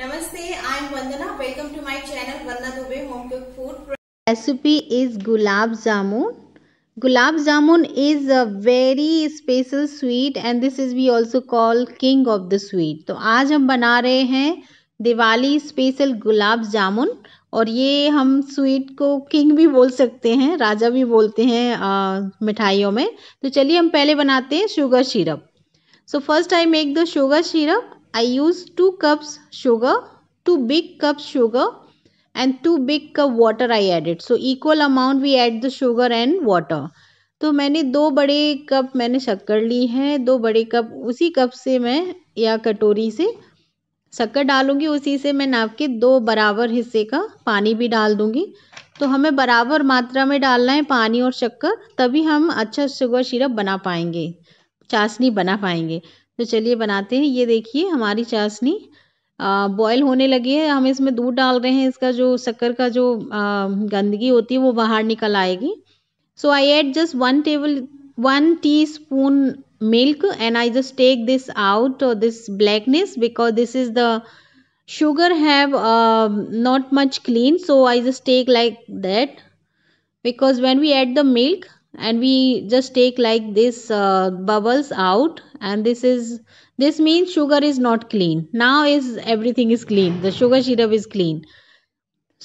नमस्ते I am Vandana welcome to my channel Vandana Dubey home cook food recipe is gulab jamun gulab jamun is a very special sweet and this is we also call king of the sweet तो आज हम बना रहे हैं Diwali special गुलाब जामुन और ये हम स्वीट को किंग भी बोल सकते हैं राजा भी बोलते हैं मिठाइयों में तो चलिए हम पहले बनाते हैं sugar syrup so first I make the sugar syrup I use 2 cups sugar, 2 big cups sugar and 2 big cup water I added. So equal amount we add the sugar and water. तो मैंने दो बड़े cup मैंने शक्कर ली है दो बड़े cup उसी कप से मैं या कटोरी से शक्कर डालूंगी उसी से मैं नाप के दो बराबर हिस्से का पानी भी डाल दूंगी तो हमें बराबर मात्रा में डालना है पानी और शक्कर तभी हम अच्छा शुगर सिरप बना पाएंगे चाशनी बना पाएंगे तो चलिए बनाते हैं ये देखिए हमारी चाशनी बॉयल होने लगी है हम इसमें दूध डाल रहे हैं इसका जो शक्कर का जो आ, गंदगी होती है वो बाहर निकल आएगी so I add just one table one teaspoon milk and I just take this out this blackness because this is the sugar have not much clean so I just take like that because when we add the milk and we just take like this uh, bubbles out and this is this means sugar is not clean now is everything is clean the sugar syrup is clean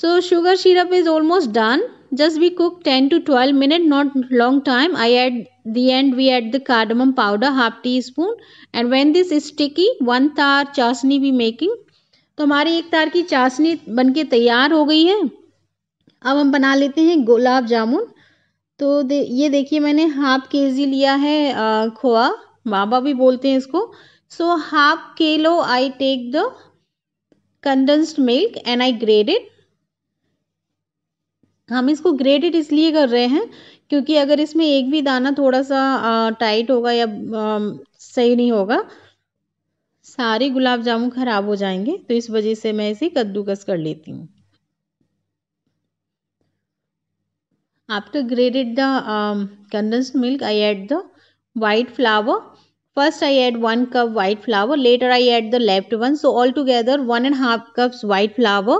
so sugar syrup is almost done just we cook 10 to 12 minute not long time i add the end we add the cardamom powder half teaspoon and when this is sticky one tar chasni we making to hamari ek tar ki chasni banke taiyar ho gayi hai ab hum bana lete hain gulab jamun तो दे ये देखिए मैंने half के जी लिया है आ, खोआ बाबा भी बोलते हैं इसको सो हाफ लो I take the condensed milk and I grated हम इसको ग्रेडेड इसलिए कर रहे हैं क्योंकि अगर इसमें एक भी दाना थोड़ा सा आ, टाइट होगा या आ, सही नहीं होगा सारे गुलाब जामुन ख़राब हो जाएंगे तो इस वजह से मैं इसे कद्दूकस कर लेती हूँ After grated the um, milk I add the white flour first I add one cup white flour later I add add the left one. So, altogether 1 and half cups white flour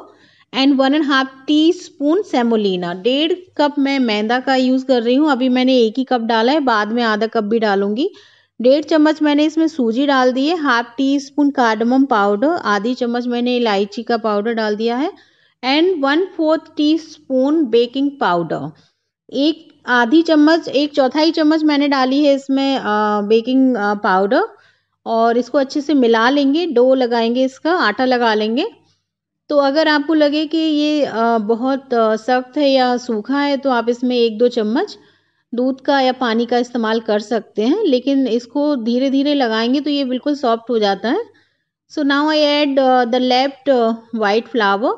and one and half teaspoon semolina डेढ़ cup मैं मैदा का use कर रही हूँ अभी मैंने एक ही कप डाला है बाद में आधा कप भी डालूंगी डेढ़ चम्मच मैंने इसमें सूजी डाल दी है half teaspoon cardamom powder आधी चम्मच मैंने इलायची का पाउडर डाल दिया है and one fourth teaspoon baking powder एक आधी चम्मच एक चौथाई चम्मच मैंने डाली है इसमें बेकिंग पाउडर और इसको अच्छे से मिला लेंगे डो लगाएंगे इसका आटा लगा लेंगे तो अगर आपको लगे कि ये बहुत सख्त है या सूखा है तो आप इसमें एक दो चम्मच दूध का या पानी का इस्तेमाल कर सकते हैं लेकिन इसको धीरे धीरे लगाएंगे तो ये बिल्कुल सॉफ्ट हो जाता है so now I add the left white flour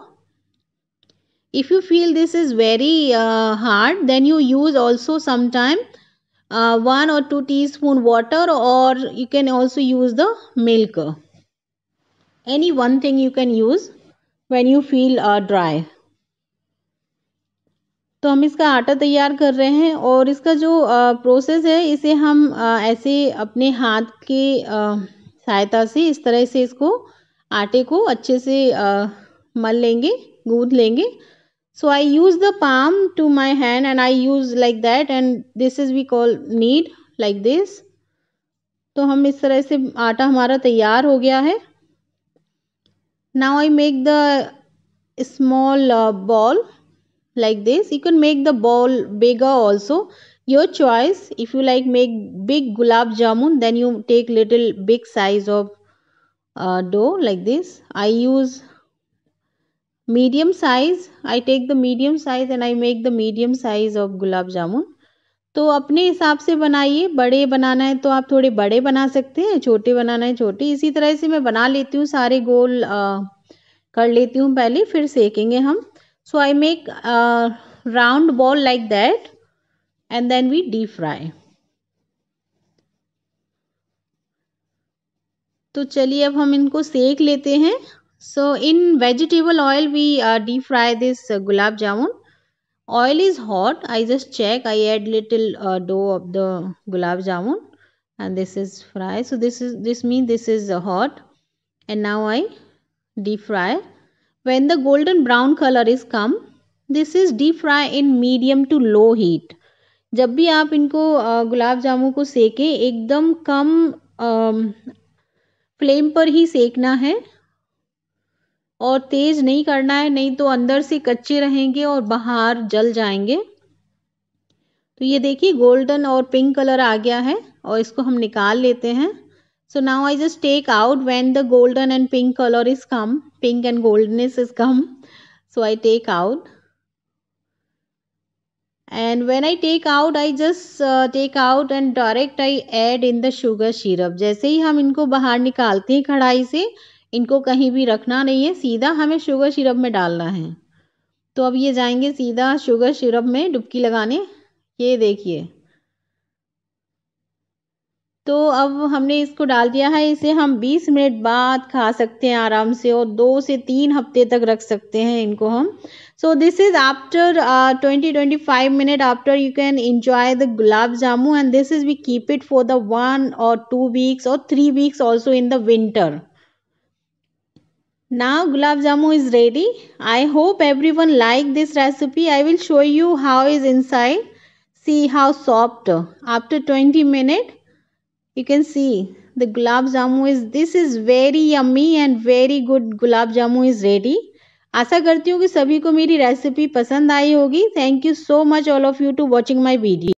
if you feel this is very uh, hard then you use also sometime uh, one or two teaspoon water or you can also use the milk any one thing you can use when you feel uh, dry तो हम इसका आटा तैयार कर रहे हैं और इसका जो प्रोसेस है इसे हम ऐसे अपने हाथ के सहायता से इस तरह से इसको आटे को अच्छे से मल लेंगे गूंद लेंगे so i use the palm to my hand and i use like that and this is we call knead like this तो हम इस तरह से आटा हमारा तैयार हो गया है now I make the small ball like this you can make the ball bigger also your choice if you like make big gulab jamun then you take little big size of dough like this I use medium size I take the medium size and I make the medium size of gulab jamun तो अपने हिसाब से बनाइए बड़े बनाना है तो आप थोड़े बड़े बना सकते हैं छोटे बनाना है छोटे इसी तरह से मैं बना लेती हूँ सारे गोल आ, कर लेती हूँ पहले फिर सेकेंगे हम so I make round ball like that and then we deep fry तो चलिए अब हम इनको सेक लेते हैं So in vegetable oil we uh, deep fry this uh, gulab jamun. Oil is hot. I just check. I add little uh, dough of the gulab jamun and this is fry. So this is this mean this is uh, hot and now I deep fry. When the golden brown color is come this is deep fry in medium to low heat. जब भी आप इनको गुलाब जामुन को सेकें एकदम कम flame पर ही सेकना है और तेज नहीं करना है नहीं तो अंदर से कच्चे रहेंगे और बाहर जल जाएंगे तो ये देखिए गोल्डन और पिंक कलर आ गया है और इसको हम निकाल लेते हैं so now I just take out when the golden and pink colour is come pink and golden is come so I take out and when I take out I just take out and direct I add in the sugar syrup जैसे ही हम इनको बाहर निकालते हैं कढ़ाई से इनको कहीं भी रखना नहीं है सीधा हमें शुगर सिरप में डालना है तो अब ये जाएंगे सीधा शुगर सिरप में डुबकी लगाने ये देखिए तो अब हमने इसको डाल दिया है इसे हम 20 मिनट बाद खा सकते हैं आराम से और दो से तीन हफ्ते तक रख सकते हैं इनको हम so this is after twenty twenty five minute after you can enjoy the gulab jamun and this is we keep it for the one और टू वीक्स और three weeks also in the winter Now gulab jamun is ready. I hope everyone like this recipe. I will show you how is inside. See how soft. After 20 minute, you can see the gulab jamun is this is very yummy and very good gulab jamun is ready. आशा करती हूँ कि सभी को मेरी recipe पसंद आई होगी thank you so much all of you to watching my video